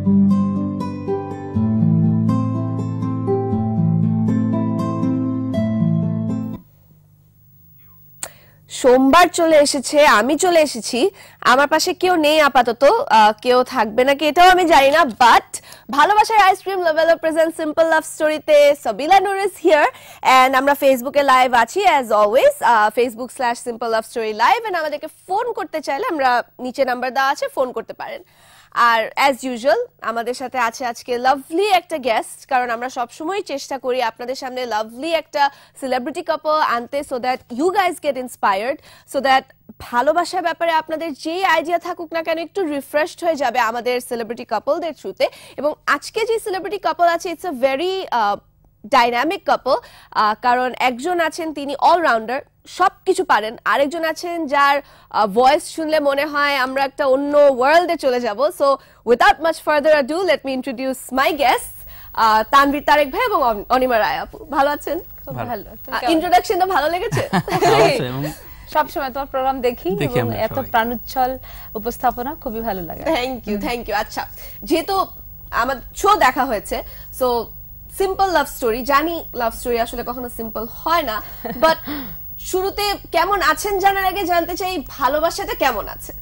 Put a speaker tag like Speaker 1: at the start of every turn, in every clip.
Speaker 1: সোমবার চলে এসেছে আমি চলে এসেছি আমার পাশে কেউ নেই আপাতত কেউ থাকবে নাকি এটাও আমি জানি না বাট ভালোবাসার ice cream level of present simple love স্টোরিতে Sabila Noor is here and আমরা ফেসবুকে লাইভ আছি as always Facebook slash simple love story live and আমাদেরকে ফোন করতে চাইলে আমরা নিচে নাম্বার দেওয়া আছে ফোন করতে পারেন আর অ্যাজ ইউজুয়াল আমাদের সাথে আছে আজকে লাভলি একটা গেস্ট কারণ আমরা সবসময় চেষ্টা করি আপনাদের সামনে লাভলি একটা সেলিব্রিটি কাপল আনতে so that you guys get inspired so that ভালোবাসার ব্যাপারে আপনাদের যেই আইডিয়া থাকুক না কেন একটু রিফ্রেশড হয়ে যাবে আমাদের সেলিব্রিটি কাপলদের থ্রুতে এবং আজকে যে সেলিব্রিটি কাপল আছে it's a very dynamic couple কারণ একজন আছেন তিনি অলরাউন্ডার সব কিছু পারেন আরেকজন আছেন যার ভয়েস শুনলে মনে হয় আমরা একটা অন্য ওয়ার্ল্ডে চলে যাব so without much further do let me introduce my guest Tanvir Tareq ভাই এবং অনিমা রায় আপু ভালো আছেন ভালো ইন্ট্রোডাকশনটা ভালো লেগেছে সবসময় তোমার প্রোগ্রাম দেখি এত প্রাণোচ্ছল উপস্থাপনা খুবই ভালো লাগে থ্যাংক ইউ থ্যাংক ইউ আচ্ছা যেহেতু আমার শো দেখা হয়েছে সো সিম্পল লাভ স্টোরি জানি লাভ স্টোরি আসলে কখনো সিম্পল হয় না বাট শুরুতে কেমন আছেন জানার আগে জানতে চাই ভালোবাসাটা কেমন আছে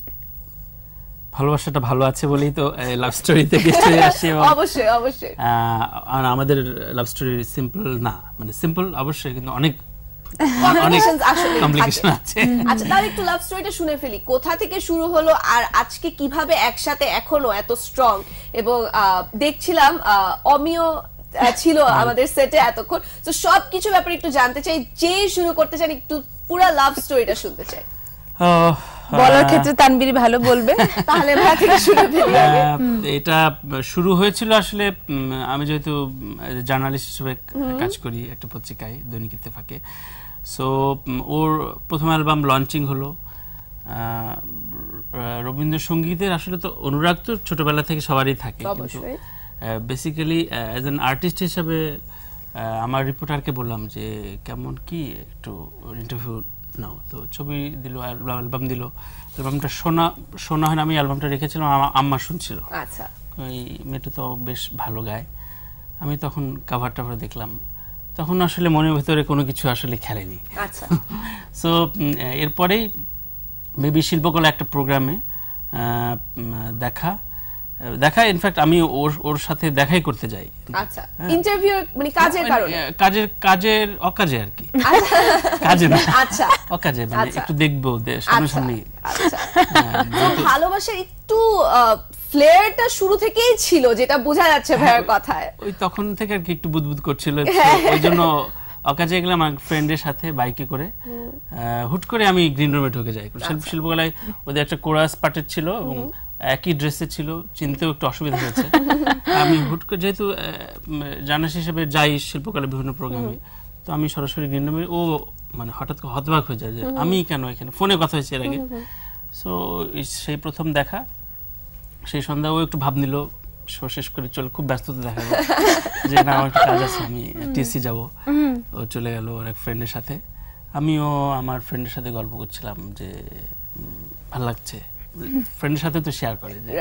Speaker 2: ভালোবাসাটা ভালো আছে বলেই তো লাভ স্টোরি থেকে চলে আসি অবশ্যই অবশ্যই আর আমাদের লাভ স্টোরি সিম্পল না মানে সিম্পল অবশ্যই কিন্তু অনেক
Speaker 1: আচ্ছা তাহলে একটু লাভ স্টোরিটা শুনে ফেলি কোথা থেকে শুরু হলো আর আজকে কিভাবে একসাথে এখনো এত স্ট্রং এবং দেখছিলাম অমিয় ছিল হ্যাঁ। আমাদের সেটে এতক্ষণ তো সবকিছু ব্যাপারে একটু জানতে চাই যে শুরু করতে চান একটু পুরো লাভ স্টোরিটা শুনতে চাই
Speaker 2: বলার ক্ষেত্রে
Speaker 3: ভালো বলবে
Speaker 1: তাহলে
Speaker 2: এটা শুরু হয়েছিল আসলে আমি যেহেতু জার্নালিস্ট হিসেবে কাজ করি একটা পত্রিকায় দৈনিক ইত্তেফাকে সো ওর প্রথম অ্যালবাম লঞ্চিং হলো রবীন্দ্রসঙ্গীতের আসলে তো অনুরাগ তো ছোটবেলা থেকে সবারই থাকে কিন্তু বেসিক্যালি অ্যাজ অ্যান আর্টিস্ট হিসাবে uh, আমার রিপোর্টারকে বললাম যে কেমন কি একটু ইন্টারভিউ নাও তো ছবি দিল অ্যালবাম দিল অ্যালবামটা শোনা শোনা হয় না আমি অ্যালবামটা রেখেছিলাম আম্মা শুনছিল আচ্ছা ওই মেয়েটা তো বেশ ভালো গায় আমি তখন কাভার টাভার দেখলাম তখন আসলে মনের ভেতরে কোনো কিছু আসলে খেলেনি আচ্ছা সো এরপরেই মেবি শিল্পকলা একটা প্রোগ্রামে দেখা দেখা ইনফ্যাক্ট আমি ওর ওর সাথে দেখাই করতে যাই
Speaker 1: আচ্ছা ইন্টারভিউ হ্যাঁ। মানে কাজের মানে, কারণে
Speaker 2: কাজের কাজের অকাজে আর কি আচ্ছা।
Speaker 1: কাজে না আচ্ছা
Speaker 2: অকাজে মানে আচ্ছা। একটু দেখবো আচ্ছা, সামনে
Speaker 1: হ্যাঁ, ভালোবাসার একটু ফ্লেয়ারটা শুরু থেকেই ছিল যেটা বোঝা যাচ্ছে হ্যাঁ, ভাইয়ার কথায়
Speaker 2: ওই তখন থেকে আর কি একটু বুদবুদ করছিল ওই জন্য অকাজে গেলাম আমার ফ্রেন্ডের সাথে বাইকে করে হুট করে আমি গ্রিন রুমে ঢুকে যাই শিল্পকলায় ওদের একটা কোরাস পার্টের ছিল এবং একই ড্রেসে ছিল চিনতেও একটু অসুবিধা হয়েছে আমি হুট করে যেহেতু জানাস হিসেবে যাই শিল্পকালে বিভিন্ন প্রোগ্রামে তো আমি সরাসরি গ্রিন্ডমে ও মানে হঠাৎ করে হতবাক হয়ে যায় যে আমি কেন এখানে ফোনে কথা হয়েছে এর আগে সো সেই প্রথম দেখা সেই সন্ধ্যা ও একটু ভাব নিল শেষ করে চলে খুব ব্যস্ততা দেখা গেল যে না আমার একটা কাজ আছে আমি টিসি যাবো ও চলে গেল ওর এক ফ্রেন্ডের সাথে আমিও আমার ফ্রেন্ডের সাথে গল্প করছিলাম যে ভাল লাগছে ফ্রেন্ডের সাথে তো শেয়ার করে যে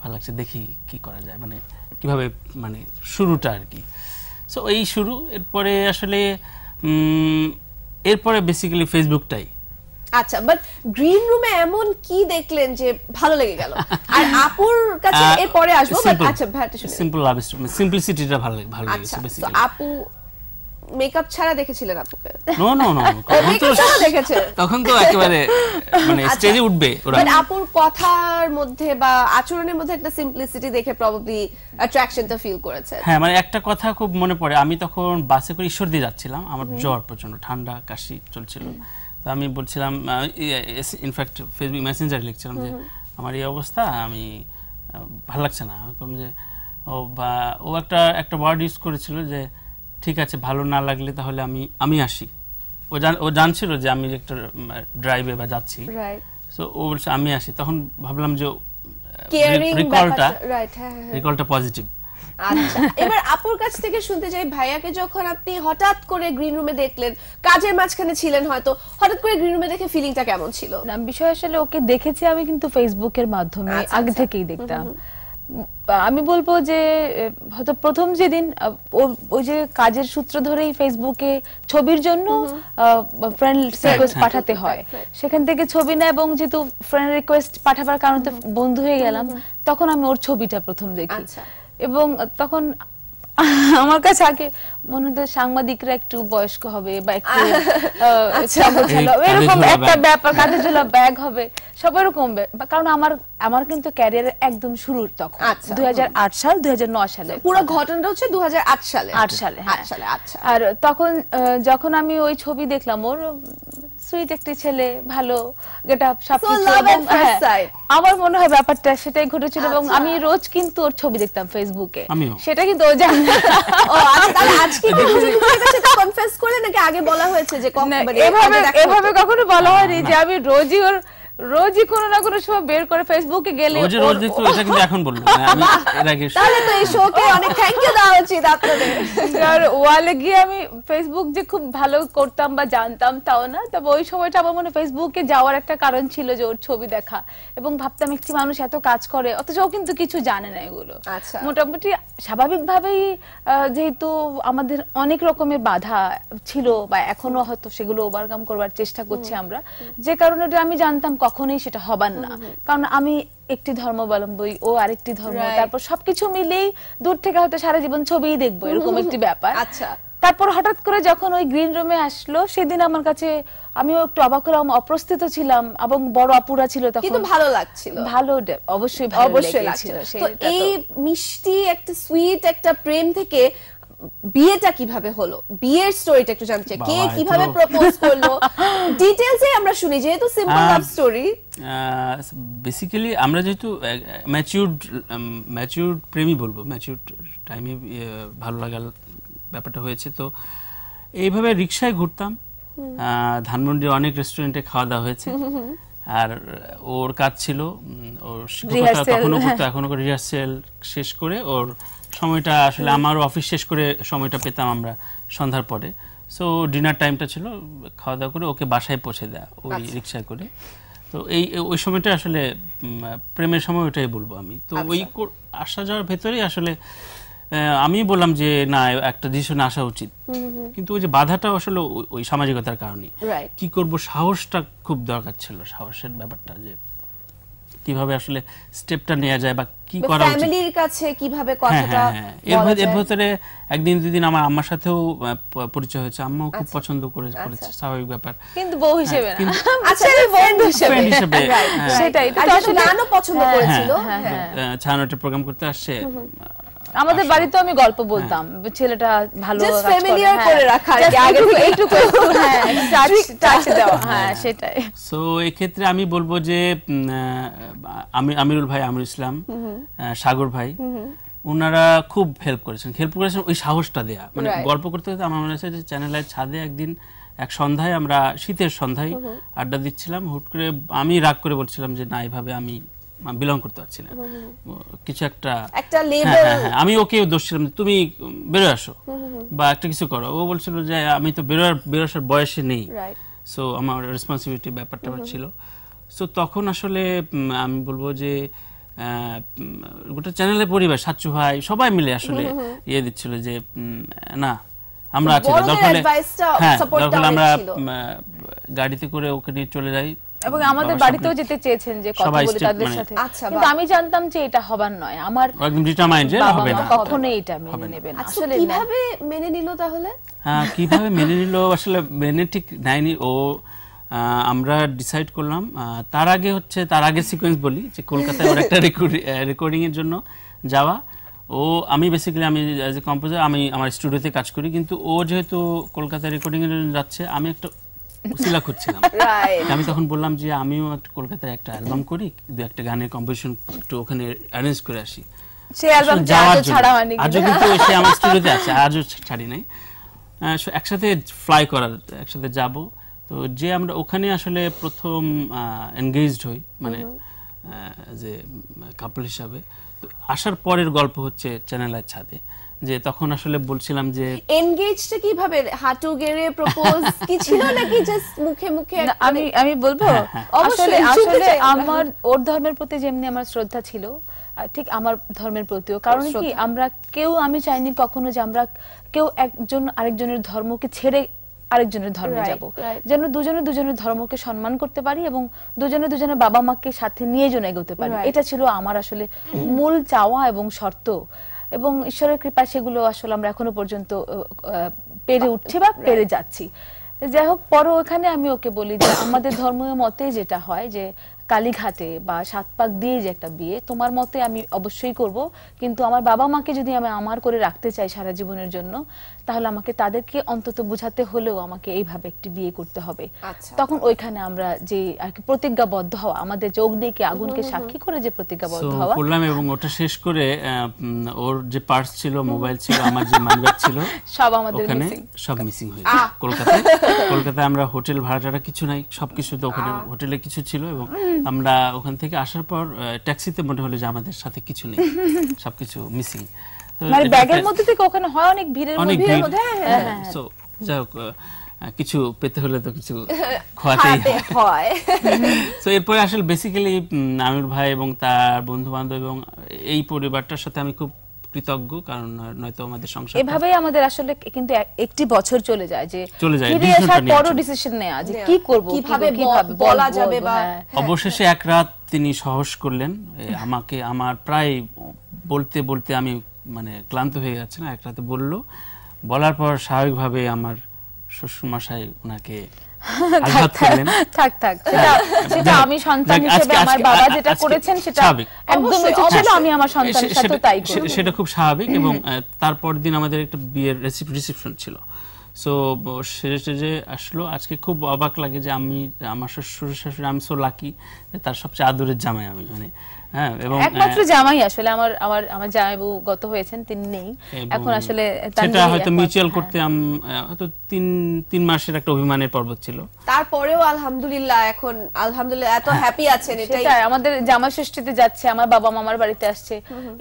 Speaker 2: ভালো লাগছে দেখি কি করা যায় মানে কিভাবে মানে শুরুটা আর কি সো এই শুরু এরপরে আসলে এরপরে বেসিক্যালি ফেসবুকটাই আচ্ছা বাট
Speaker 1: গ্রিন রুমে এমন কি দেখলেন যে ভালো লেগে গেল আর আপুর কাছে এরপরে আসবো বাট আচ্ছা ভাই
Speaker 2: সিম্পল লাভ স্টোরি সিম্পলিসিটিটা ভালো লাগে ভালো আচ্ছা, লেগেছে বেসিক্যালি
Speaker 1: আপু মেকআপ ছাড়া দেখেছিলেন আপুকে নো নো নো তখন তো দেখেছে
Speaker 2: তখন তো একেবারে মানে স্টেজে আচ্ছা। উঠবে ওরা বাট
Speaker 1: আপুর কথার মধ্যে বা আচরণের মধ্যে একটা সিম্পলিসিটি দেখে প্রবাবলি তো ফিল করেছে হ্যাঁ মানে
Speaker 2: একটা কথা খুব মনে পড়ে আমি তখন বাসে করে ঈশ্বর দিয়ে যাচ্ছিলাম আমার জ্বর প্রচন্ড ঠান্ডা কাশি চলছিল তো আমি বলছিলাম ইনফ্যাক্ট ফেসবুক মেসেঞ্জারে লিখছিলাম যে আমার এই অবস্থা আমি ভালো লাগছে না যে ও বা ও একটা একটা ওয়ার্ড ইউজ করেছিল যে ঠিক আছে ভালো না লাগলে তাহলে আমি আমি আসি ও জান ও জানছিল যে আমি একটা ড্রাইভে বা যাচ্ছি সো ও বলছে আমি আসি তখন ভাবলাম যে রিকলটা রিকলটা পজিটিভ
Speaker 1: আচ্ছা এবার আপুর কাছ থেকে শুনতে চাই ভাইয়াকে যখন আপনি হঠাৎ করে গ্রিন রুমে দেখলেন কাজের মাঝখানে ছিলেন হয়তো হঠাৎ করে গ্রিন রুমে দেখে ফিলিংটা কেমন ছিল বিষয় আসলে ওকে দেখেছি আমি কিন্তু ফেসবুকের মাধ্যমে আচ্ছা, আগে আচ্ছা। থেকেই দেখতাম
Speaker 3: আমি বলবো যে হয়তো প্রথম যেদিন ওই যে কাজের সূত্র ধরেই ফেসবুকে ছবির জন্য ফ্রেন্ড রিকোয়েস্ট পাঠাতে হয় সেখান থেকে ছবি না এবং যেহেতু ফ্রেন্ড রিকোয়েস্ট পাঠাবার কারণে বন্ধু হয়ে গেলাম তখন আমি ওর ছবিটা প্রথম দেখি আচ্ছা। এবং তখন আমার কাছে আগে মনে হতো সাংবাদিকরা একটু বয়স্ক হবে বা একটু আচ্ছা। এরকম একটা ব্যাপার কাঁধে ঝুলা ব্যাগ হবে সব এরকম কারণ আমার আমার কিন্তু ক্যারিয়ার একদম শুরুর তখন আচ্ছা। দুই সাল দুই সালে পুরো ঘটনাটা হচ্ছে দুই সালে আট সালে হ্যাঁ। আট সালে আচ্ছা আর তখন যখন আমি ওই ছবি দেখলাম ওর সুইট একটি ছেলে ভালো গেট আপ হ্যাঁ, আমার মনে হয় ব্যাপারটা সেটাই ঘটেছিল এবং আচ্ছা। আমি রোজ কিন্তু ওর ছবি দেখতাম ফেসবুকে সেটা কিন্তু ও জানে ও আচ্ছা, তাহলে আজকে কনফেস করে নাকি আগে বলা হয়েছে যে এভাবে এভাবে কখনো বলা হয়নি যে আমি রোজই ওর রোজই কোনো না কোনো সময় বের করে ফেসবুকে গেলে রোজ রোজ দেখতো এটা
Speaker 2: কিন্তু এখন বলবো আমি এর আগে তাহলে
Speaker 3: তো এই শোকে অনেক থ্যাঙ্ক ইউ দাও উচিত আপনাদের আর ওয়ালে গিয়ে আমি ফেসবুক যে খুব ভালো করতাম বা জানতাম তাও না তবে ওই সময়টা আমার মনে ফেসবুকে যাওয়ার একটা কারণ ছিল যে ওর ছবি দেখা এবং ভাবতাম একটি মানুষ এত কাজ করে অথচ ও কিন্তু কিছু জানে না এগুলো আচ্ছা মোটামুটি স্বাভাবিকভাবেই যেহেতু আমাদের অনেক রকমের বাধা ছিল বা এখনো হয়তো সেগুলো ওভারকাম করবার চেষ্টা করছি আমরা যে কারণে আমি জানতাম কখনোই সেটা হবার না কারণ আমি একটি ধর্মাবলম্বী ও আরেকটি ধর্ম তারপর সবকিছু মিলেই দূর থেকে হয়তো সারা জীবন ছবিই দেখবো এরকম একটি ব্যাপার আচ্ছা তারপর হঠাৎ করে যখন ওই গ্রিন রুমে আসলো সেদিন আমার কাছে আমি একটু অবাক হলাম অপ্রস্তুত ছিলাম
Speaker 1: এবং বড় অপুরা ছিল তখন কিন্তু ভালো লাগছিল ভালো অবশ্যই অবশ্যই লাগছিল তো এই মিষ্টি একটা সুইট একটা প্রেম থেকে বিয়েটা কিভাবে হলো বিয়ের স্টোরিটা একটু জানতে চাই কে কিভাবে প্রপোজ করলো ডিটেইলসে আমরা শুনি যেহেতু সিম্পল লাভ স্টোরি
Speaker 2: বেসিক্যালি আমরা যেহেতু ম্যাচিউরড ম্যাচিউরড প্রেমী বলবো ম্যাচিউরড টাইমে ভালো লাগার ব্যাপারটা হয়েছে তো এইভাবে রিক্সায় ঘুরতাম ধানমন্ডির অনেক রেস্টুরেন্টে খাওয়া দাওয়া হয়েছে আর ওর কাজ ছিল ওর শিক্ষকতা তখনও করতো এখনও রিহার্সেল শেষ করে ওর সময়টা আসলে আমার অফিস শেষ করে সময়টা পেতাম আমরা সন্ধ্যার পরে সো ডিনার টাইমটা ছিল খাওয়া দাওয়া করে ওকে বাসায় পৌঁছে দেয়া ওই আচ্ছা। রিক্সায় করে তো এই ওই সময়টা আসলে প্রেমের সময় ওটাই বলবো আমি তো ওই আচ্ছা। আসা যাওয়ার ভেতরেই আসলে আমি বললাম যে না একটা ডিসিশন আসা উচিত কিন্তু ওই যে বাধাটা আসলে ওই সামাজিকতার কারণে কি করব সাহসটা খুব দরকার ছিল সাহসের ব্যাপারটা যে কিভাবে আসলে স্টেপটা নেওয়া যায় বা কি করা উচিত ফ্যামিলির
Speaker 1: কাছে কিভাবে হ্যাঁ, কথাটা হ্যাঁ, হ্যাঁ। এর
Speaker 2: ভিতরে একদিন দুদিন আমার আম্মার সাথেও পরিচয় হয়েছে আম্মাও খুব আচ্ছা। পছন্দ করে আচ্ছা। করেছে স্বাভাবিক ব্যাপার
Speaker 1: কিন্তু বউ হিসেবে না আচ্ছা ফ্রেন্ড আচ্ছা,
Speaker 2: হিসেবে হিসেবে সেটাই
Speaker 1: তো আসলে নানও পছন্দ করেছিল
Speaker 2: ছায়ানটের প্রোগ্রাম করতে আসছে
Speaker 3: আমাদের বাড়িতে আমি গল্প হ্যাঁ। বলতাম ছেলেটা ভালো কাজ ফ্যামিলিয়ার করে রাখা আর আগে থেকে হ্যাঁ টাচ টাচ দাও হ্যাঁ সেটাই
Speaker 2: সো ক্ষেত্রে আমি বলবো যে আমি আমিরুল ভাই আমির ইসলাম সাগর ভাই ওনারা খুব হেল্প করেছেন হেল্প করেছেন ওই সাহসটা দেয়া মানে গল্প করতে করতে আমার মনে হচ্ছে যে চ্যানেলের ছাদে একদিন এক সন্ধ্যায় আমরা শীতের সন্ধ্যায় আড্ডা দিচ্ছিলাম হুট করে আমি রাগ করে বলছিলাম যে না এভাবে আমি বিলং করতে পারছি না কিছু একটা হ্যাঁ, হ্যাঁ, হ্যাঁ, আমি ওকে ছিলাম তুমি বেরো আসো বা একটা কিছু করো ও বলছিল যে আমি তো বেরোয়ার বেরো আসার বয়সে নেই সো আমার রেসপন্সিবিলিটি ব্যাপারটা ছিল সো তখন আসলে আমি বলবো যে গোটা চ্যানেলের পরিবার সাচ্চু ভাই সবাই মিলে আসলে ইয়ে দিচ্ছিল যে না আমরা আছি দরকার হ্যাঁ দরকার আমরা গাড়িতে করে ওকে নিয়ে চলে যাই এবং আমাদের বাড়িতেও যেতে
Speaker 3: চেয়েছেন যে কথা বলে তাদের মানে- সাথে আচ্ছা, কিন্তু আমি জানতাম যে এটা হবার নয় আমার
Speaker 2: একদম ডিটারমাইন্ড যে হবে না কখনো
Speaker 3: এটা মেনে নেবেন আচ্ছা, আসলে কিভাবে মেনে নিল তাহলে
Speaker 2: হ্যাঁ কিভাবে মেনে নিল আসলে মেনে ঠিক নাইনি ও আমরা ডিসাইড করলাম তার আগে হচ্ছে তার আগের সিকোয়েন্স বলি যে কলকাতায় ওর একটা রেকর্ডিং এর জন্য যাওয়া ও আমি বেসিক্যালি আমি অ্যাজ এ কম্পোজার আমি আমার স্টুডিওতে কাজ করি কিন্তু ও যেহেতু কলকাতায় রেকর্ডিংয়ের জন্য যাচ্ছে আমি একটা উসিলা করছিলাম আমি তখন বললাম যে আমিও একটা কলকাতায় একটা অ্যালবাম করি দু একটা গানের কম্পোজিশন একটু ওখানে অ্যারেঞ্জ করে আসি সেই অ্যালবাম ছাড়া হয়নি আজও কিন্তু সে আমার স্টুডিওতে আছে আজও ছাড়ি নাই একসাথে ফ্লাই করার একসাথে যাব তো যে আমরা ওখানে আসলে প্রথম এনগেজড হই মানে যে কাপল হিসাবে তো আসার পরের গল্প হচ্ছে চ্যানেলের ছাদে যে তখন আসলে বলছিলাম যে
Speaker 1: এনগেজটা কিভাবে হাঁটু গেড়ে প্রপোজ কি ছিল নাকি জাস্ট মুখে মুখে আমি আমি বলবো হ্যাঁ, হ্যাঁ।
Speaker 3: আসলে আসলে আমার ওর ধর্মের প্রতি যেমনি আমার শ্রদ্ধা ছিল ঠিক আমার ধর্মের প্রতিও কারণ কি আমরা কেউ আমি চাইনি কখনো যে আমরা কেউ একজন আরেকজনের ধর্মকে ছেড়ে আরেকজনের ধর্মে যাব যেন দুজনে দুজনের ধর্মকে সম্মান করতে পারি এবং দুজনে দুজনের বাবা মাকে সাথে নিয়ে যেন এগোতে পারি এটা ছিল আমার আসলে মূল চাওয়া এবং শর্ত এবং ঈশ্বরের কৃপা সেগুলো আসলে আমরা এখনো পর্যন্ত পেরে উঠছি বা পেরে যাচ্ছি যাই হোক পরও ওখানে আমি ওকে বলি যে আমাদের ধর্মীয় মতে যেটা হয় যে কালীঘাটে বা সাত পাক দিয়ে যে একটা বিয়ে তোমার মতে আমি অবশ্যই করব কিন্তু আমার বাবা মাকে যদি আমি আমার করে রাখতে চাই সারা জীবনের জন্য তাহলে আমাকে তাদেরকে অন্তত বুঝাতে হলেও আমাকে এইভাবে একটি বিয়ে করতে হবে আচ্ছা। তখন ওইখানে আমরা যে আর কি প্রতিজ্ঞাবদ্ধ হওয়া আমাদের যে অগ্নিকে আগুনকে সাক্ষী করে যে প্রতিজ্ঞাবদ্ধ হওয়া করলাম
Speaker 2: এবং ওটা শেষ করে ওর যে পার্স ছিল মোবাইল ছিল আমার যে মানিব্যাগ ছিল সব আমাদের ওখানে সব মিসিং হয়ে কলকাতায় কলকাতায় আমরা হোটেল ভাড়াটা কিছু নাই সবকিছু তো ওখানে হোটেলে কিছু ছিল এবং আমরা ওখান থেকে আসার পর ট্যাক্সিতে মনে হলো যে আমাদের সাথে কিছু নেই সবকিছু মিসিং হ্যাঁ, মানে ব্যাগের মধ্যে
Speaker 3: থেকে ওখানে হয় অনেক ভিড়ের মধ্যে সো
Speaker 2: হ্যাঁ, হ্যাঁ, কিছু পেতে হলে তো কিছু খোয়াতেই হয় এরপরে আসলে বেসিক্যালি আমির ভাই এবং তার বন্ধু বান্ধব এবং এই পরিবারটার সাথে আমি খুব কৃতজ্ঞ কারণ নয়তো আমাদের সংসার
Speaker 3: এভাবেই আমাদের আসলে কিন্তু একটি বছর চলে যায় যে চলে যায় ফিরে ডিসিশন নেওয়া যে কি করব কিভাবে বলা যাবে বা
Speaker 2: অবশেষে এক রাত তিনি সাহস করলেন আমাকে আমার প্রায় বলতে বলতে আমি মানে ক্লান্ত হয়ে যাচ্ছে না এক রাতে বলার পর স্বাভাবিকভাবে আমার শ্বশুরমশাই ওনাকে সেটা খুব স্বাভাবিক এবং তারপর দিন আমাদের একটা বিয়ের রিসেপশন ছিল সো যে আসলো আজকে খুব অবাক লাগে যে আমি আমার শ্বশুর শাশুড়ি আমি সো লাকি তার সবচেয়ে আদরের জামাই আমি মানে হ্যাঁ একমাত্র হ্যাঁ। জামাই
Speaker 3: আসলে আমার আমার আমার
Speaker 1: গত হয়েছেন তিনি নেই এখন আসলে সেটা হয়তো
Speaker 2: মিউচুয়াল হ্যাঁ। করতে হয়তো তিন তিন মাসের একটা অভিমানের ছিল
Speaker 1: তারপরেও আলহামদুলিল্লাহ এখন আলহামদুলিল্লাহ
Speaker 3: এত হ্যাপি আছেন এটাই আমাদের জামা ষষ্ঠীতে যাচ্ছে আমার বাবা মামার বাড়িতে আসছে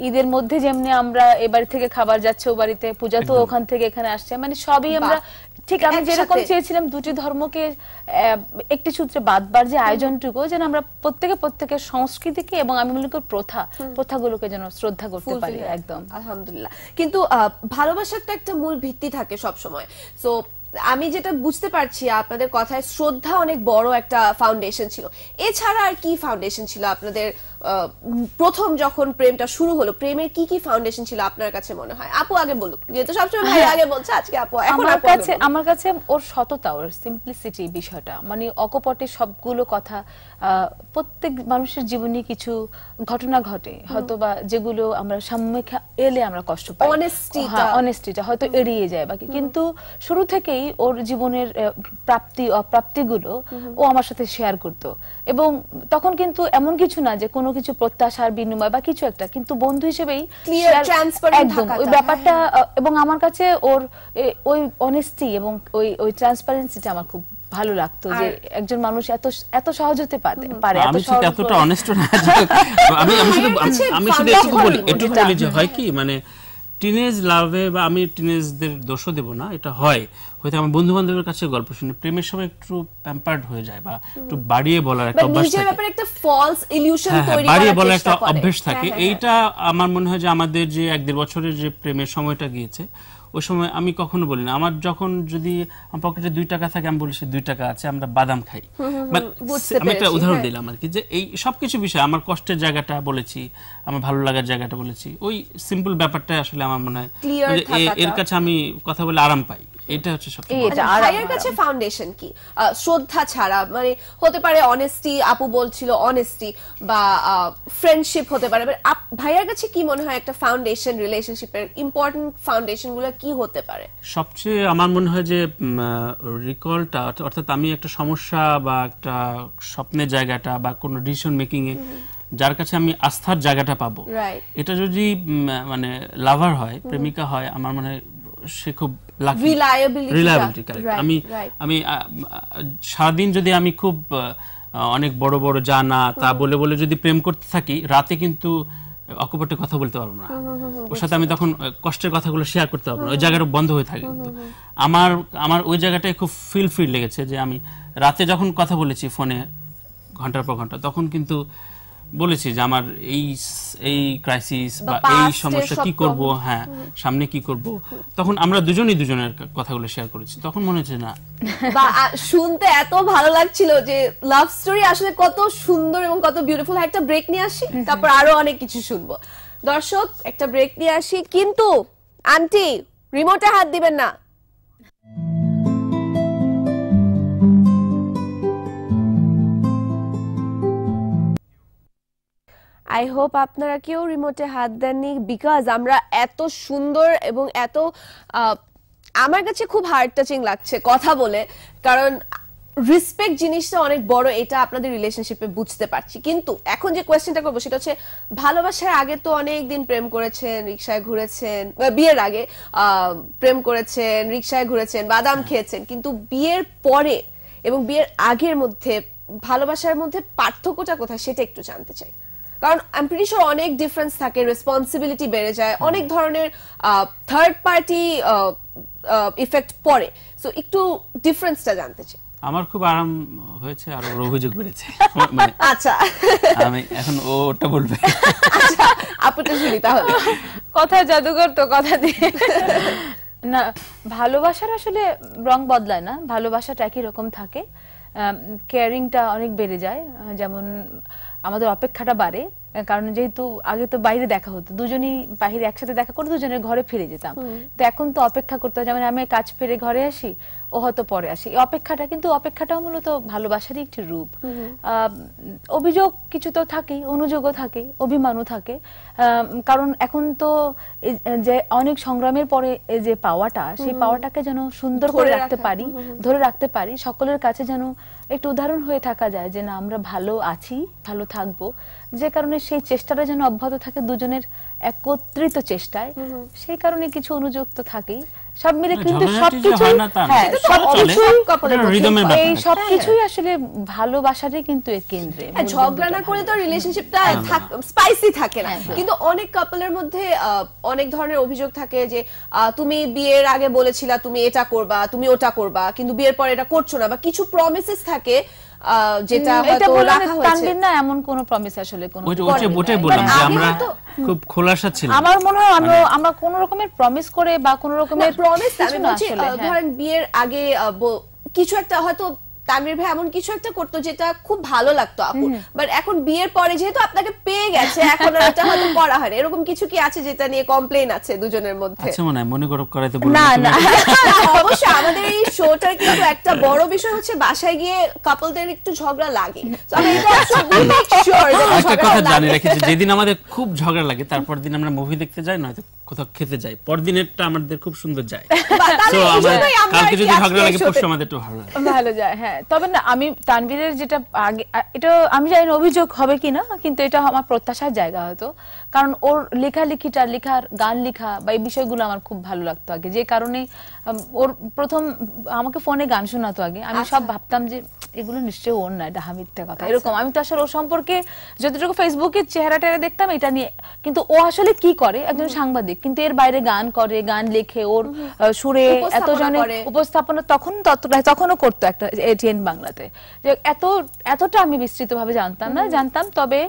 Speaker 3: ঈদের মধ্যে যেমনি আমরা এ বাড়ি থেকে খাবার যাচ্ছে ও বাড়িতে পূজা তো ওখান থেকে এখানে আসছে মানে সবই আমরা ঠিক আমি যেরকম চেয়েছিলাম দুটি ধর্মকে একটি সূত্রে বাদবার যে আয়োজনটুকু যেন আমরা প্রত্যেকে প্রত্যেকের সংস্কৃতিকে এবং আমি মনে করি প্রথা প্রথাগুলোকে যেন শ্রদ্ধা করতে পারি একদম
Speaker 1: আলহামদুলিল্লাহ কিন্তু ভালোবাসার তো একটা মূল ভিত্তি থাকে সব সময় তো আমি যেটা বুঝতে পারছি আপনাদের কথায় শ্রদ্ধা অনেক বড় একটা ফাউন্ডেশন ছিল এছাড়া আর কি ফাউন্ডেশন ছিল আপনাদের প্রথম যখন প্রেমটা শুরু হলো প্রেমের কি কি ফাউন্ডেশন ছিল আপনার কাছে মনে হয় আপু আগে বলুক যেহেতু সবসময় ভাই হ্যাঁ। আগে বলছে আজকে আপু এখন আমার কাছে
Speaker 3: আমার কাছে ওর সততা ওর সিম্পলিসিটি বিষয়টা মানে অকপটে সবগুলো কথা প্রত্যেক মানুষের জীবনে কিছু ঘটনা ঘটে হয়তো বা যেগুলো আমরা সাময়িক এলে আমরা কষ্ট পাই অনেস্টিটা অনেস্টিটা হ্যাঁ, হয়তো এড়িয়ে যায় বাকি কিন্তু শুরু থেকেই ওর জীবনের প্রাপ্তি অপ্রাপ্তিগুলো ও আমার সাথে শেয়ার করত এবং তখন কিন্তু এমন কিছু না যে কোনো কোনো কিছু প্রত্যাশার বিনিময় বা কিছু একটা কিন্তু বন্ধু হিসেবেই একদম ওই হ্যাঁ। ব্যাপারটা এবং আমার কাছে ওর ওই অনেস্টি এবং ওই ওই ট্রান্সপারেন্সিটা আমার খুব ভালো লাগতো যে একজন মানুষ এত এত সহজ হতে পারে পারে আমি শুধু এতটা অনেস্ট না আমি আমি হ্যাঁ, শুধু আমি শুধু একটু বলি একটু বলি যে হয়
Speaker 2: কি মানে টিনেজ লাভে বা আমি টিনেজদের দোষও দেব না এটা হয় হয়তো আমার বন্ধু বান্ধবের কাছে গল্প শুনি প্রেমের সময় একটু প্যাম্পার্ড হয়ে যায় বা একটু বাড়িয়ে বলার একটা অভ্যাস থাকে
Speaker 1: একটা ফলস হ্যাঁ, হ্যাঁ, তৈরি বাড়িয়ে বলার একটা অভ্যাস থাকে হ্যাঁ,
Speaker 2: এইটা আমার মনে হয় যে আমাদের যে এক দেড় বছরের যে প্রেমের সময়টা গিয়েছে ওই সময় আমি কখনো বলি না আমার যখন যদি পকেটে দুই টাকা থাকে আমি বলি সে দুই টাকা আছে আমরা বাদাম খাই আমি একটা হ্যাঁ। উদাহরণ দিলাম আর কি যে এই সব কিছু বিষয় আমার কষ্টের জায়গাটা বলেছি আমার ভালো লাগার জায়গাটা বলেছি ওই সিম্পল ব্যাপারটা আসলে আমার মনে হয় এর কাছে আমি কথা বলে আরাম পাই এটা হচ্ছে সবচেয়ে
Speaker 1: এটা আচ্ছা, ভাইয়ের কাছে ফাউন্ডেশন কি শ্রদ্ধা ছাড়া মানে হতে পারে অনেস্টি আপু বলছিল অনেস্টি বা ফ্রেন্ডশিপ হতে পারে ভাইয়ের কাছে কি মনে হয় একটা ফাউন্ডেশন রিলেশনশিপের ইম্পর্টেন্ট ফাউন্ডেশন গুলো কি হতে পারে
Speaker 2: সবচেয়ে আমার মনে হয় যে রিকলটা অর্থাৎ আমি একটা সমস্যা বা একটা স্বপ্নের জায়গাটা বা কোনো ডিসিশন মেকিং এ যার কাছে আমি আস্থার জায়গাটা পাবো এটা যদি মানে লাভার হয় প্রেমিকা হয় আমার মনে হয় সে খুব আমি সারাদিন যদি আমি খুব অনেক বড় বড় জানা তা বলে বলে যদি প্রেম করতে থাকি রাতে কিন্তু অকপটে কথা বলতে পারবো না ওর সাথে আমি তখন কষ্টের কথাগুলো শেয়ার করতে পারবো না ওই জায়গাটা বন্ধ হয়ে থাকে কিন্তু আমার আমার ওই জায়গাটায় খুব ফিল ফিল লেগেছে যে আমি রাতে যখন কথা বলেছি ফোনে ঘন্টার পর ঘন্টা তখন কিন্তু বলেছি যে আমার এই এই ক্রাইসিস বা এই সমস্যা কি করব হ্যাঁ সামনে কি করব তখন আমরা দুজনেই দুজনের কথাগুলো শেয়ার করেছি তখন মনে হচ্ছে না
Speaker 1: বা শুনতে এত ভালো লাগছিল যে লাভ স্টোরি আসলে কত সুন্দর এবং কত বিউটিফুল হ্যাঁ, একটা ব্রেক নিয়ে আসি তারপর আরো অনেক কিছু শুনবো দর্শক একটা ব্রেক নিয়ে আসি কিন্তু আন্টি রিমোটে হাত দিবেন না আই হোপ আপনারা কেউ রিমোটে হাত দেননি বিকজ আমরা এত সুন্দর এবং এত আমার কাছে খুব হার্ট টাচিং লাগছে কথা বলে কারণ রেসপেক্ট জিনিসটা অনেক বড় এটা আপনাদের রিলেশনশিপে বুঝতে পারছি কিন্তু এখন যে কোয়েশ্চেনটা করবো সেটা হচ্ছে ভালোবাসার আগে তো অনেক দিন প্রেম করেছেন রিক্সায় ঘুরেছেন বিয়ের আগে প্রেম করেছেন রিক্সায় ঘুরেছেন বাদাম হ্যাঁ। খেয়েছেন কিন্তু বিয়ের পরে এবং বিয়ের আগের মধ্যে ভালোবাসার মধ্যে পার্থক্যটা কোথায় সেটা একটু জানতে চাই কারণ আই এম প্রিটি শিওর অনেক ডিফারেন্স থাকে রেসপন্সিবিলিটি বেড়ে যায় অনেক ধরনের থার্ড পার্টি ইফেক্ট পড়ে সো একটু ডিফারেন্সটা জানতে চাই
Speaker 2: আমার খুব আরাম হয়েছে আর ওর অভিযোগ বেড়েছে আচ্ছা আমি এখন ওটা বলবে
Speaker 1: আচ্ছা শুনি তাহলে
Speaker 3: কথা জাদুকর তো কথা দিয়ে না ভালোবাসার আসলে রং বদলায় না ভালোবাসাটা একই রকম থাকে কেয়ারিংটা অনেক বেড়ে যায় যেমন আমাদের অপেক্ষাটা বাড়ে কারণ যেহেতু আগে তো বাইরে দেখা হতো দুজনই বাইরে একসাথে দেখা করতো দুজনের ঘরে ফিরে যেতাম তো এখন তো অপেক্ষা করতে হয় যেমন আমি কাজ ফিরে ঘরে আসি ও হয়তো পরে আসি অপেক্ষাটা কিন্তু অপেক্ষাটাও মূলত ভালোবাসারই একটি রূপ অভিযোগ কিছু তো থাকে অনুযোগও থাকে অভিমানও থাকে কারণ এখন তো যে অনেক সংগ্রামের পরে যে পাওয়াটা সেই পাওয়াটাকে যেন সুন্দর করে রাখতে পারি ধরে রাখতে পারি সকলের কাছে যেন একটু উদাহরণ হয়ে থাকা যায় যে না আমরা ভালো আছি ভালো থাকবো যে কারণে সেই চেষ্টাটা যেন অব্যাহত থাকে দুজনের একত্রিত চেষ্টায় সেই কারণে কিছু অনুযুক্ত থাকে সব মিলে কিন্তু সবকিছুই হ্যাঁ,
Speaker 1: হ্যাঁ। আসলে ভালোবাসারই কিন্তু এর কেন্দ্রে হ্যাঁ, ঝগড়া না করে তো রিলেশনশিপটা স্পাইসি থাকে না কিন্তু অনেক কাপলের মধ্যে অনেক ধরনের অভিযোগ থাকে যে তুমি বিয়ের আগে বলেছিলা তুমি এটা করবা তুমি ওটা করবা কিন্তু বিয়ের পর এটা করছো না বা কিছু প্রমিসেস থাকে যেটা হয়তো রাখা হয়েছে
Speaker 3: তানবির না এমন কোনো প্রমিস আসলে কোনো ওটাই বললাম যে আমরা
Speaker 2: খুব খোলাসা ছিল আমার মনে হয় আমরা মানে-
Speaker 1: আমরা কোন রকমের প্রমিস করে বা কোন রকমের প্রমিস আমি বলছি হ্যাঁ। ধরেন বিয়ের আগে কিছু একটা হয়তো তামির ভাই এমন কিছু একটা করতো যেটা খুব ভালো লাগতো আপু বাট এখন বিয়ের পরে যেহেতু আপনাকে পেয়ে গেছে এখন আর এটা হয়তো করা হয় এরকম কিছু কি আছে যেটা নিয়ে কমপ্লেন আছে দুজনের মধ্যে আচ্ছা মনে
Speaker 2: হয় মনে করব করাইতে বলবো না না অবশ্যই আমাদের
Speaker 3: এই
Speaker 1: শোটার কিন্তু একটা বড় বিষয় হচ্ছে বাসায় গিয়ে কাপলদের একটু ঝগড়া লাগে তো আমি এটা মেক শিওর
Speaker 2: একটা কথা জানি রেখেছি যে যেদিন আমাদের খুব ঝগড়া লাগে তারপর দিন আমরা মুভি দেখতে যাই নয়তো কোথাও খেতে যাই পরদিনেরটা আমাদের খুব সুন্দর যায়
Speaker 3: তো আমরা কালকে যদি ঝগড়া লাগে পরশু আমাদের একটু ভালো লাগে ভালো যায় হ্যাঁ হ্যাঁ, তবে না আমি তানভীরের যেটা আগে এটা আমি জানি অভিযোগ হবে কিনা কিন্তু এটা আমার প্রত্যাশার জায়গা হতো কারণ ওর লেখালেখিটা লেখার গান লেখা বা এই বিষয়গুলো আমার খুব ভালো লাগতো আগে যে কারণে ওর প্রথম আমাকে ফোনে গান শোনাতো আগে আমি সব আচ্ছা। ভাবতাম যে এগুলো নিশ্চয়ই ওর না এটা হামিদটা কথা আচ্ছা। এরকম আমি তো আসলে ওর সম্পর্কে যতটুকু ফেসবুকে চেহারা টেহারা দেখতাম এটা নিয়ে কিন্তু ও আসলে কি করে একজন সাংবাদিক কিন্তু এর বাইরে গান করে গান লেখে ওর সুরে এতজনের উপস্থাপনা তখন ততটা তখনও করতো একটা এটি জেন বাংলাতে যে এত এতটা আমি বিস্তৃতভাবে জানতাম না জানতাম তবে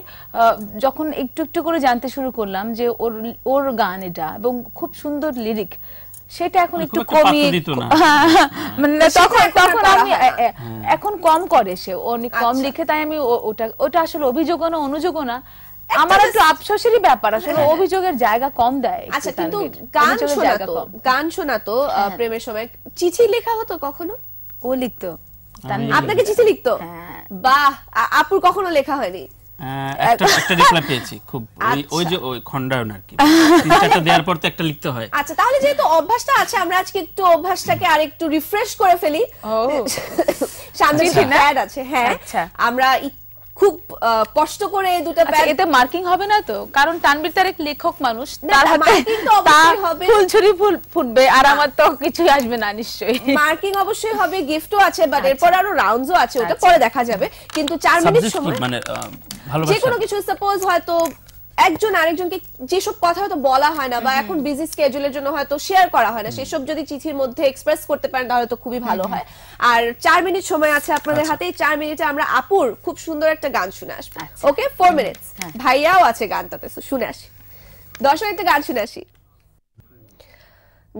Speaker 3: যখন একটু একটু করে জানতে শুরু করলাম যে ওর ওর গান এটা এবং খুব সুন্দর লিরিক সেটা এখন মানে একটু কমই হ্যাঁ, হ্যাঁ, মানে তখন তখন আমি হ্যাঁ। এখন কম করে সে উনি কম আচ্ছা। লিখে তাই আমি ওটা ওটা আসলে অভিযোগ না অনুযোগ না আমার একটু আফসোসেরই ব্যাপার আসলে অভিযোগের জায়গা কম
Speaker 1: দেয় আচ্ছা কিন্তু গান শোনাতো গান শোনাতো প্রেমের সময় চিঠি লেখা হতো কখনো ও লিখতো আপনাকে চিঠি লিখতো হ্যাঁ। বাহ আপুর কখনো লেখা হয়নি
Speaker 2: আচ্ছা। লিখতে হয়
Speaker 1: আচ্ছা তাহলে যেহেতু অভ্যাসটা আছে আমরা আজকে একটু অভ্যাসটাকে আরেকটু রিফ্রেশ করে ফেলি হ্যাঁ। আচ্ছা। আমরা
Speaker 3: খুব কষ্ট করে দুটো আচ্ছা, এতে মার্কিং হবে না তো কারণ তানবীর তারেক লেখক মানুষ তার হাতে ফুলছুরি ফুল ফুটবে আর আমার
Speaker 1: তো কিছুই আসবে না নিশ্চয়ই মার্কিং অবশ্যই হবে গিফটও আছে বাট আচ্ছা। এরপর আরো রাউন্ডসও আছে ওটা আচ্ছা। পরে দেখা যাবে কিন্তু 4 মিনিট সময়
Speaker 2: মানে যে কোনো
Speaker 1: কিছু সাপোজ হয়তো একজন আরেকজনকে যেসব কথা হয়তো বলা হয় না বা এখন বিজি স্কেজুলের জন্য হয়তো শেয়ার করা হয় না সেসব যদি চিঠির মধ্যে এক্সপ্রেস করতে পারেন তাহলে তো খুবই ভালো হয় আর চার মিনিট সময় আছে আপনাদের আচ্ছা। হাতে এই চার মিনিটে আমরা আপুর খুব সুন্দর একটা গান শুনে আসবো ওকে ফোর মিনিটস ভাইয়াও আছে গানটাতে শুনে আসি দশ মিনিটে গান শুনে আসি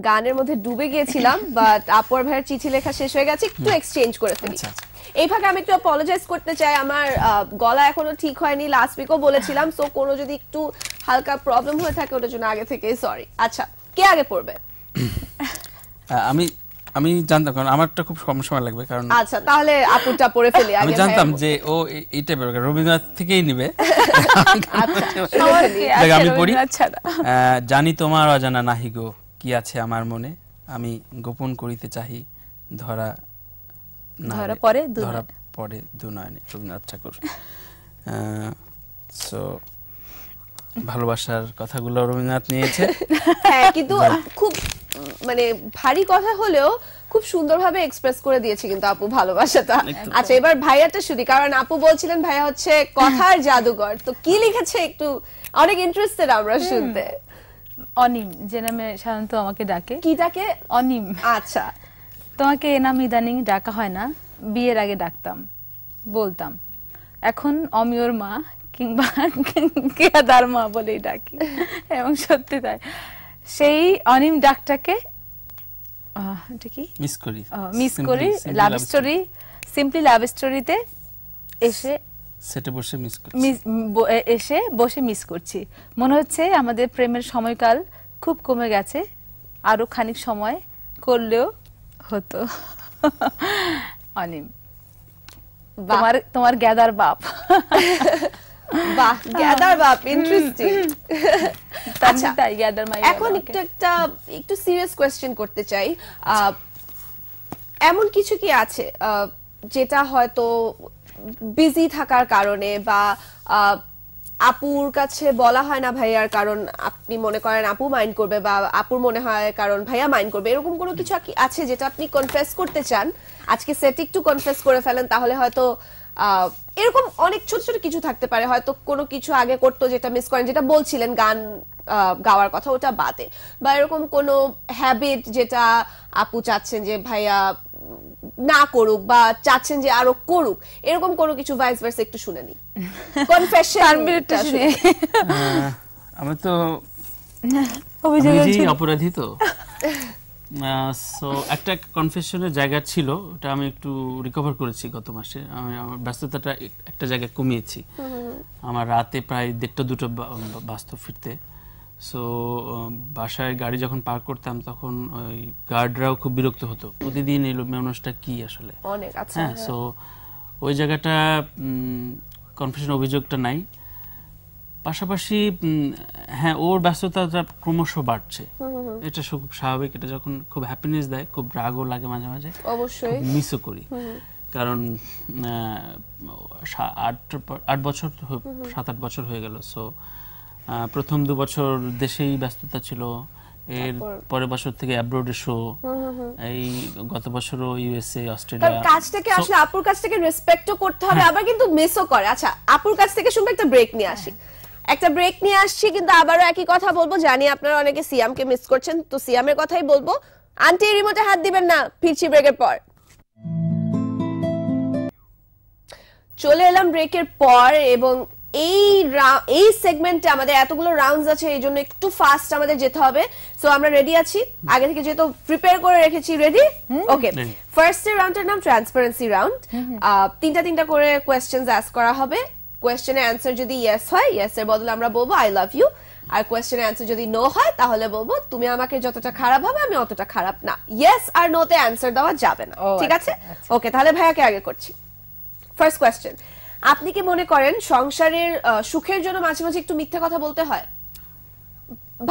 Speaker 1: গানের মধ্যে ডুবে গিয়েছিলাম বাট আপুর ভাইয়ের চিঠি লেখা শেষ হয়ে গেছে একটু এক্সচেঞ্জ করে ফেলি আচ্ছা, আচ্ছা। এইভাবে আমি একটু অ্যাপোলোজাইজ করতে চাই আমার গলা এখনো ঠিক হয়নি লাস্ট উইকও বলেছিলাম সো কোনো যদি একটু হালকা প্রবলেম হয়ে থাকে ওটার জন্য আগে থেকে সরি আচ্ছা কে আগে পড়বে
Speaker 2: আমি আমি জানতাম কারণ আমারটা খুব কম সময় লাগবে কারণ
Speaker 1: আচ্ছা তাহলে আপুটা পড়ে ফেলি আমি জানতাম
Speaker 2: যে ও এই টাইপের রবীন্দ্রনাথ থেকেই নিবে আচ্ছা, আমি পড়ি জানি তোমার অজানা নাহি গো কি আছে আমার মনে আমি গোপন করিতে চাহি ধরা ধরা পড়ে দু ধরা পড়ে দু নয়নে রবীন্দ্রনাথ ঠাকুর সো ভালোবাসার কথাগুলো রবীন্দ্রনাথ নিয়েছে
Speaker 1: হ্যাঁ কিন্তু খুব মানে ভারী কথা হলেও খুব সুন্দরভাবে এক্সপ্রেস করে দিয়েছে কিন্তু আপু ভালোবাসাটা আচ্ছা এবার ভাইয়াটা শুনি কারণ আপু বলছিলেন ভাইয়া হচ্ছে কথার জাদুঘর তো কি লিখেছে একটু অনেক ইন্টারেস্টেড আমরা শুনতে
Speaker 3: অনিম যে নামে সাধারণত আমাকে ডাকে কি ডাকে অনিম আচ্ছা তোমাকে এনাম নাম ইদানিং ডাকা হয় না বিয়ের আগে ডাকতাম বলতাম এখন অমিয়র মা কিংবা কেয়াদার মা বলেই ডাকি এবং সত্যি তাই সেই অনিম ডাকটাকে
Speaker 2: মিস করি মিস করি লাভ স্টোরি
Speaker 3: সিম্পলি লাভ স্টোরিতে এসে
Speaker 2: সেটে বসে মিস করছি
Speaker 3: এসে বসে মিস করছি মনে হচ্ছে আমাদের প্রেমের সময়কাল খুব কমে গেছে আরো খানিক সময় করলেও হতো অনিম তোমার তোমার গ্যাদার বাপ
Speaker 1: আচ্ছা তাই গ্যাদার মাই এখন একটু একটা একটু সিরিয়াস কোশ্চেন করতে চাই এমন কিছু কি আছে যেটা হয়তো বিজি থাকার কারণে বা আপুর কাছে বলা হয় না ভাইয়ার কারণ আপনি মনে করেন আপু মাইন্ড করবে বা আপুর মনে হয় কারণ ভাইয়া মাইন্ড করবে এরকম কোনো কিছু আছে যেটা আপনি কনফেস করতে চান আজকে সেট একটু কনফেস করে ফেলেন তাহলে হয়তো এরকম অনেক ছোট ছোট কিছু থাকতে পারে হয়তো কোনো কিছু আগে করতো যেটা মিস করেন যেটা বলছিলেন গান গাওয়ার কথা ওটা বাদে বা এরকম কোনো হ্যাবিট যেটা আপু চাচ্ছেন যে ভাইয়া না করুক বা চাচ্ছেন যে আরো করুক এরকম কোনো কিছু ভাইস ভার্স একটু শুনে নি কনফেশন শুনে হ্যাঁ,
Speaker 2: আমি তো নিজেই অপরাধী তো সো একটা কনফেশনের জায়গা ছিল ওটা আমি একটু রিকভার করেছি গত মাসে আমি আমার ব্যস্ততাটা একটা জায়গায় কমিয়েছি আমার রাতে প্রায় দেড়টা দুটো বাস্তব ফিরতে সো um, বাসায় গাড়ি যখন পার্ক করতাম তখন ওই গার্ডরাও খুব বিরক্ত হতো প্রতিদিন এই মেউনসটা কি আসলে আচ্ছা। হ্যাঁ সো ওই জায়গাটা কনফিউশন অভিযোগটা নাই পাশাপাশি হ্যাঁ ওর ব্যস্ততাটা ক্রমশ বাড়ছে এটা খুব স্বাভাবিক এটা যখন খুব হ্যাপিনেস দেয় খুব রাগও লাগে মাঝে মাঝে অবশ্যই মিসও করি কারণ আট আট বছর সাত আট বছর হয়ে গেল সো প্রথম দু বছর দেশেই ব্যস্ততা ছিল এর পরের বছর থেকে অ্যাব্রোডে শো এই গত বছরও ইউএসএ অস্ট্রেলিয়া কাজটাকে থেকে আসলে
Speaker 1: আপুর কাছ থেকে রেসপেক্টও করতে হবে হ্যাঁ। আবার কিন্তু মিসও করে আচ্ছা আপুর কাছ থেকে শুনবে একটা ব্রেক নিয়ে আসি হ্যাঁ। একটা ব্রেক নিয়ে আসছি কিন্তু আবারও একই কথা বলবো জানি আপনারা অনেকে সিয়ামকে মিস করছেন তো সিয়ামের কথাই বলবো আন্টি রিমোটে হাত দিবেন না ফিরছি ব্রেকের পর চলে এলাম ব্রেকের পর এবং এই এই সেগমেন্টে আমাদের এতগুলো রাউন্ডস আছে এই জন্য একটু ফাস্ট আমাদের যেতে হবে সো আমরা রেডি আছি আগে থেকে যেহেতু প্রিপেয়ার করে রেখেছি রেডি ওকে ফার্স্ট এর রাউন্ডের নাম ট্রান্সপারেন্সি রাউন্ড তিনটা তিনটা করে কোয়েশ্চেন অ্যাস করা হবে কোয়েশ্চেনের অ্যান্সার যদি ইয়েস হয় ইয়েস এর বদলে আমরা বলবো আই লাভ ইউ আর কোয়েশ্চেনের অ্যান্সার যদি নো হয় তাহলে বলবো তুমি আমাকে যতটা খারাপ হবে আমি অতটা খারাপ না ইয়েস আর নোতে অ্যান্সার দেওয়া যাবে না ঠিক আচ্ছা, আছে ওকে আচ্ছা। তাহলে ভাইয়াকে আগে করছি ফার্স্ট কোয়েশ্চেন আপনি কি মনে করেন সংসারের সুখের জন্য মাঝে মাঝে একটু মিথ্যা কথা বলতে হয়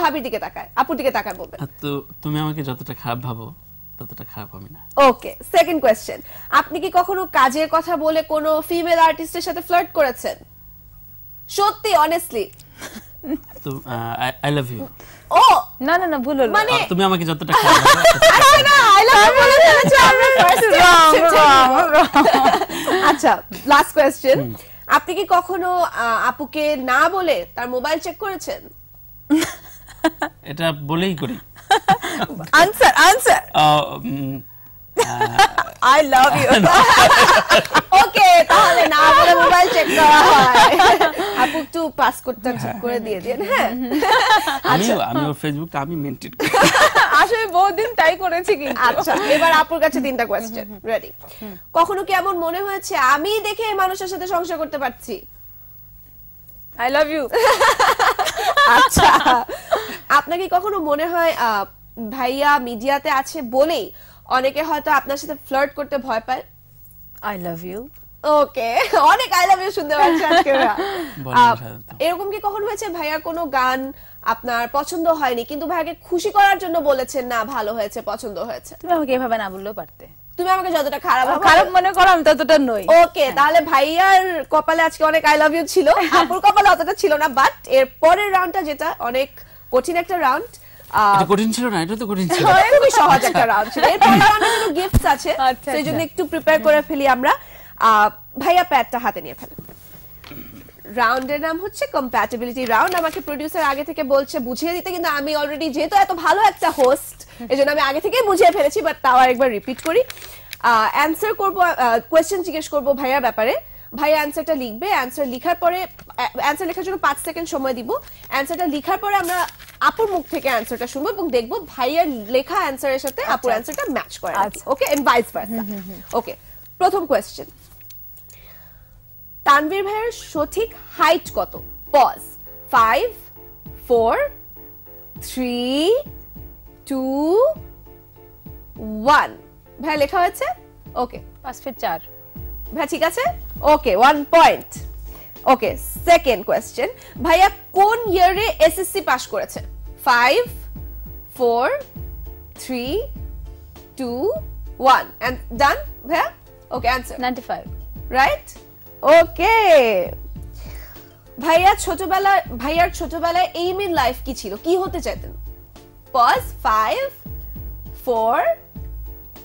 Speaker 1: ভাবির দিকে তাকায় আপুর দিকে তাকায় বলবেন
Speaker 2: তো তুমি আমাকে যতটা খারাপ ভাবো ততটা খারাপ আমি না
Speaker 1: ওকে সেকেন্ড কোয়েশ্চেন আপনি কি কখনো কাজের কথা বলে কোনো ফিমেল আর্টিস্টের সাথে ফ্লার্ট করেছেন সত্যি অনেস্টলি
Speaker 2: তো আই লাভ ইউ
Speaker 1: ও না না না ভুল হলো মানে
Speaker 2: তুমি আমাকে যতটা না আই লাভ ইউ বলে ফেলেছো ফার্স্ট
Speaker 1: আচ্ছা লাস্ট কোশ্চেন আপনি কি কখনো আপুকে না বলে তার মোবাইল চেক করেছেন
Speaker 2: এটা বলেই করি
Speaker 1: answer answer I love you okay তাহলে না বলে মোবাইল চেক করা হয় আপু একটু পাস ঠিক হ্যাঁ। করে দিয়ে দেন হ্যাঁ আচ্ছা। আমি
Speaker 2: আমি ওর ফেসবুকটা আমি মেনটেন করি
Speaker 1: আসলে বহুদিন তাই করেছি কিন্তু আচ্ছা এবার আপুর কাছে তিনটা কোয়েশ্চেন রেডি কখনো কি এমন মনে হয়েছে আমি দেখে মানুষের সাথে সংসার করতে পারছি আই লাভ ইউ আচ্ছা আপনাকে কখনো মনে হয় ভাইয়া মিডিয়াতে আছে বলেই অনেকে হয়তো আপনার সাথে ফ্লার্ট করতে ভয় পায় আই লাভ ইউ ওকে অনেক আই লাভ ইউ শুনতে পাচ্ছি আজকে এরকম কি কখনো হয়েছে ভাইয়া কোনো গান আপনার পছন্দ হয়নি কিন্তু ভাইয়াকে খুশি করার জন্য বলেছেন না ভালো হয়েছে পছন্দ হয়েছে তুমি আমাকে এভাবে না বললেও পারতে তুমি আমাকে যতটা খারাপ খারাপ মনে করো আমি ততটা নই ওকে হ্যাঁ। তাহলে ভাইয়ার কপালে আজকে অনেক আই লাভ ইউ ছিল আপুর কপালে অতটা ছিল না বাট এর পরের রাউন্ডটা যেটা অনেক কঠিন একটা রাউন্ড
Speaker 2: এটা কঠিন ছিল না এটা তো কঠিন ছিল হ্যাঁ, খুবই সহজ একটা রাউন্ড আচ্ছা।
Speaker 1: ছিল আমাদের গিফটস আছে আচ্ছা, আচ্ছা। সেই জন্য একটু প্রিপেয়ার করে ফেলি আমরা ভাইয়া প্যাডটা হাতে নিয়ে ফেলেন রাউন্ডের নাম হচ্ছে রাউন্ড আমাকে প্রোডিউসার আগে থেকে বলছে বুঝিয়ে দিতে কিন্তু আমি অলরেডি যেহেতু এত ভালো একটা হোস্ট এজন্য আমি আগে থেকেই বুঝিয়ে ফেলেছি বাট তাও একবার রিপিট করি অ্যান্সার করব কোয়েশ্চেন জিজ্ঞেস করব ভাইয়ার ব্যাপারে ভাই অ্যান্সারটা লিখবে অ্যান্সার লিখার পরে অ্যান্সার লেখার জন্য পাঁচ সেকেন্ড সময় দিব অ্যান্সারটা লিখার পরে আমরা আপুর মুখ থেকে অ্যান্সারটা শুনবো এবং দেখবো ভাইয়ের লেখা অ্যান্সারের সাথে আপুর অ্যান্সারটা আচ্ছা। ম্যাচ করে okay and vice versa okay প্রথম কোয়েশ্চেন তানভীর ভাইয়ের সঠিক হাইট কত pause five four three two one ভাই লেখা হয়েছে ওকে পাঁচ ফিট চার ভাই ঠিক আছে okay one point okay second question ভাইয়া কোন ইয়ারে এসএসসি পাস করেছেন five four three two one and done ভাইয়া okay answer ninety five right okay ভাইয়া ছোটবেলা ভাইয়ার ছোটবেলায় এইম ইন লাইফ কি ছিল কি হতে চাইতেন pause five four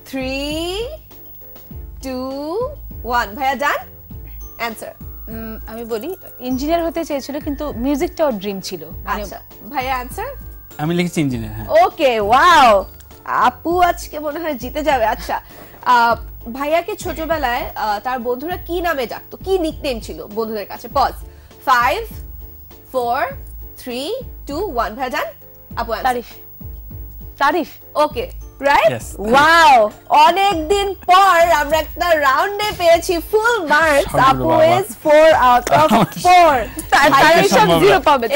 Speaker 1: three two one ভাইয়া ডান অ্যান্সার আমি বলি ইঞ্জিনিয়ার হতে চেয়েছিল কিন্তু মিউজিকটাও ড্রিম ছিল মানে আচ্ছা ভাই आंसर
Speaker 2: আমি লিখেছি ইঞ্জিনিয়ার হ্যাঁ
Speaker 1: ওকে ওয়াও আপু আজকে মনে হয় জিতে যাবে আচ্ছা ভাইয়াকে ছোটবেলায় তার বন্ধুরা কি নামে ডাকতো কি নিকনেম ছিল বন্ধুদের কাছে pause five four three two one ভাইয়া আপু তারিফ তারিফ ওকে পর আমরা একটা রাউন্ডে পেয়েছি ফুল মার্কস আউট পাবে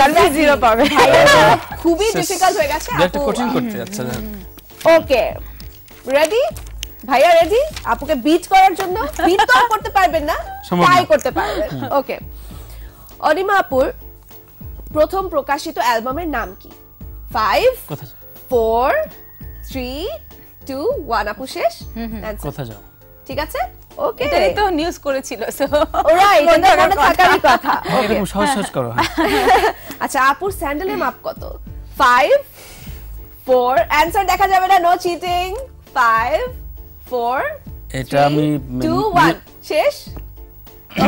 Speaker 1: ওকে হ্যাঁ। হ্যাঁ। ভাইয়া রেডি আপুকে বিট করার জন্য করতে পারবেন না তাই করতে পারবেন ওকে অনিমাপুর প্রথম প্রকাশিত অ্যালবামের নাম কি five four three two one আপু শেষ কথা যাও ঠিক আছে ওকে এটাই তো নিউজ করেছিল সো অলরাইট এটা মনে থাকারই কথা
Speaker 2: হ্যাঁ, এরকম সহজ সহজ করো হ্যাঁ।
Speaker 1: আচ্ছা আপুর স্যান্ডেলের মাপ কত 5 4 অ্যানসার দেখা যাবে না নো চিটিং 5 4
Speaker 2: এটা আমি 2
Speaker 1: 1 শেষ Uh,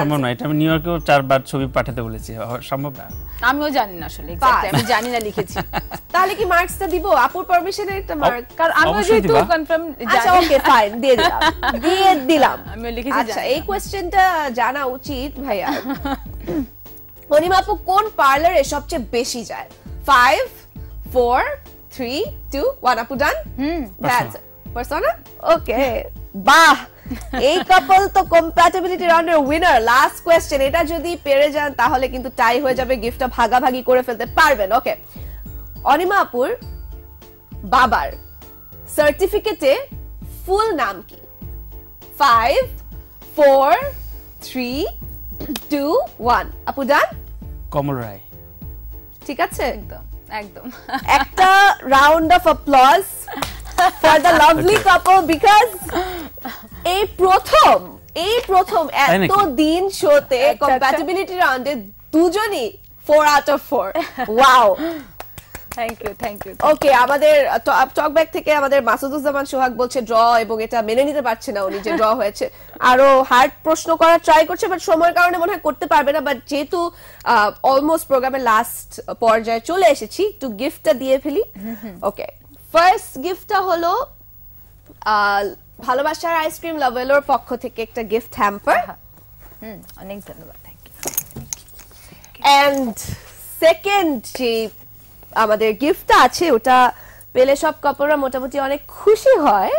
Speaker 1: সম্ভব
Speaker 2: আমি নিউ ইয়র্কেও চারবার ছবি পাঠাতে বলেছি সম্ভব না
Speaker 3: আমিও জানি না আসলে আমি জানি না লিখেছি
Speaker 1: তাহলে কি মার্কসটা দিব আপুর পারমিশনের একটা মার্ক কারণ আমি যেহেতু কনফার্ম আচ্ছা ওকে ফাইন দিয়ে দিলাম দিয়ে দিলাম আমি লিখেছি আচ্ছা এই কোশ্চেনটা জানা উচিত ভাইয়া অনিমা আপু কোন পার্লারে সবচেয়ে বেশি যায় five four three two one আপু ডান হুম দ্যাটস পারসোনা ওকে বাহ এই কাপল তো কম্প্যাটিবিলিটি রাউন্ডের উইনার লাস্ট কোয়েশ্চেন এটা যদি পেরে যান তাহলে কিন্তু টাই হয়ে যাবে গিফটটা ভাগাভাগি করে ফেলতে পারবেন ওকে অনিমাপুর বাবার সার্টিফিকেটে ফুল নাম কি five four three two one আপু ডান কমল রায় ঠিক আছে একদম একদম একটা round of applause for the lovely couple because এই প্রথম এই প্রথম এত দিন শোতে কম্প্যাটিবিলিটি আচ্ছা, আচ্ছা। রাউন্ডে দুজনই four out of four wow thank
Speaker 3: you thank you okay
Speaker 1: আমাদের টক uh, ব্যাক uh, থেকে আমাদের মাসুদুজ্জামান সোহাগ বলছে ড্র এবং এটা মেনে নিতে পারছে না উনি যে ড্র হয়েছে আরো হার্ড প্রশ্ন করার ট্রাই করছে বাট সময়ের কারণে মনে হয় করতে পারবে না বাট যেহেতু অলমোস্ট প্রোগ্রামের লাস্ট পর্যায়ে চলে এসেছি একটু গিফটটা দিয়ে ফেলি ওকে ফার্স্ট গিফটটা হলো ভালোবাসার আইসক্রিম লাভেলোর পক্ষ থেকে একটা গিফট হ্যাম্পার হুম অনেক ধন্যবাদ থ্যাংক ইউ অ্যান্ড সেকেন্ড যে আমাদের গিফটটা আছে ওটা পেলে সব কাপড়রা মোটামুটি অনেক খুশি হয়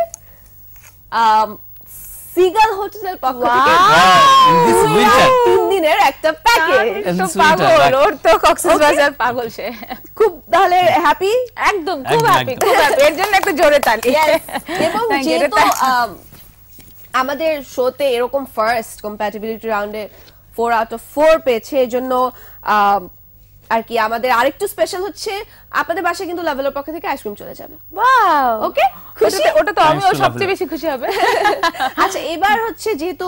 Speaker 1: সিগাল হোটেলের পক্ষ থেকে
Speaker 3: দিস উইন্টার
Speaker 1: তিন দিনের একটা প্যাকেজ
Speaker 3: তো পাগল ওর
Speaker 1: তো কক্সবাজার পাগল সে খুব তাহলে হ্যাপি একদম খুব হ্যাপি খুব হ্যাপি এর জন্য একটা জোরে তালি এবং যেহেতু আমাদের শোতে এরকম ফার্স্ট কম্প্যাটিবিলিটি রাউন্ডে ফোর আউট অফ ফোর পেয়েছে এজন্য আর কি আমাদের আরেকটু স্পেশাল হচ্ছে আপনাদের বাসায় কিন্তু লাভেলের পক্ষ থেকে আইসক্রিম চলে যাবে ওকে খুশি ওটা তো আমিও সবচেয়ে বেশি খুশি হবে আচ্ছা এবার হচ্ছে যেহেতু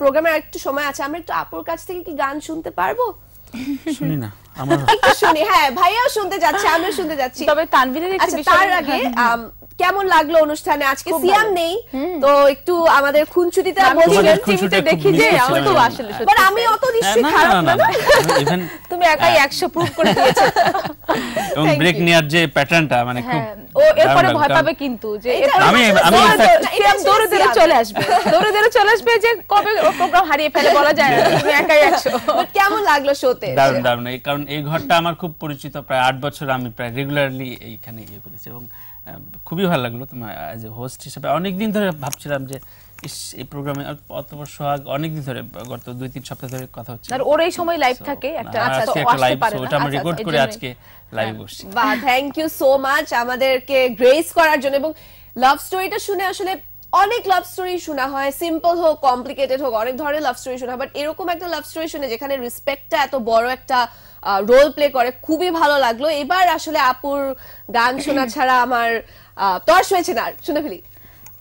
Speaker 1: প্রোগ্রামে একটু সময় আছে আমরা একটু আপুর কাছ থেকে কি গান শুনতে পারবো শুনি না শুনি হ্যাঁ ভাইয়াও শুনতে যাচ্ছে আমিও শুনতে যাচ্ছি তবে তানভীরের একটু আচ্ছা, তার আগে হ্যাঁ, হ্যাঁ। কেমন লাগলো অনুষ্ঠানে আজকে সিয়াম নেই তো একটু আমাদের খুনছুটিতে বলছিলেন টিভিতে দেখি যে আমার তো আসলে বাট আমি অত হ্যাঁ, নিশ্চিত খারাপ না তুমি একাই 100 হ্যাঁ। প্রুফ করে দিয়েছো
Speaker 3: এবং ব্রেক
Speaker 2: নিয়ার যে প্যাটার্নটা মানে খুব হ্যাঁ, ও এরপরে ভয় পাবে
Speaker 3: কিন্তু যে আমি আমি সিয়াম দৌড়ে দৌড়ে চলে আসবে দৌড়ে দৌড়ে চলে আসবে যে কবে প্রোগ্রাম হারিয়ে ফেলে বলা যায় না তুমি একাই 100
Speaker 1: বাট কেমন লাগলো শোতে দারুণ
Speaker 2: দারুণ এই কারণ এই ঘরটা আমার খুব পরিচিত প্রায় 8 বছর আমি প্রায় রেগুলারলি এইখানে ইয়ে করেছি এবং খুবই ভালো লাগলো তোমার অ্যাজ এ হোস্ট হিসেবে অনেকদিন ধরে ভাবছিলাম যে এই প্রোগ্রামে অতপর সোহাগ অনেকদিন ধরে গত দুই তিন সপ্তাহ ধরে কথা হচ্ছে আর ওর
Speaker 1: এই সময় লাইভ থাকে একটা আচ্ছা তো একটা লাইভ ওটা আমরা রেকর্ড আচ্ছা, করে আজকে
Speaker 2: লাইভ হ্যাঁ। বসছি বাহ
Speaker 1: থ্যাংক ইউ সো মাচ আমাদেরকে গ্রেস করার জন্য এবং লাভ স্টোরিটা শুনে আসলে অনেক লাভ স্টোরি শোনা হয় সিম্পল হোক কমপ্লিকেটেড হোক অনেক ধরনের লাভ স্টোরি শোনা বাট এরকম একটা লাভ স্টোরি শুনে যেখানে রেসপেক্টটা এত বড় একটা রোল প্লে করে খুবই ভালো লাগলো এবার আসলে আপুর গান শোনা ছাড়া আমার তর্স হয়েছে না শুনে ফেলি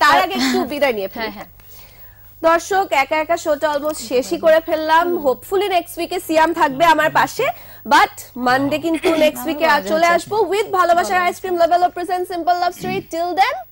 Speaker 1: তার আগে একটু বিদায় নিয়ে ফেলি হ্যাঁ, হ্যাঁ। দর্শক একা একা শোটা অলমোস্ট শেষই করে ফেললাম হোপফুলি নেক্সট উইকে সিয়াম থাকবে আমার পাশে বাট মানডে কিন্তু নেক্সট উইকে চলে আসবো উইথ ভালোবাসার ice cream level of present simple love street till then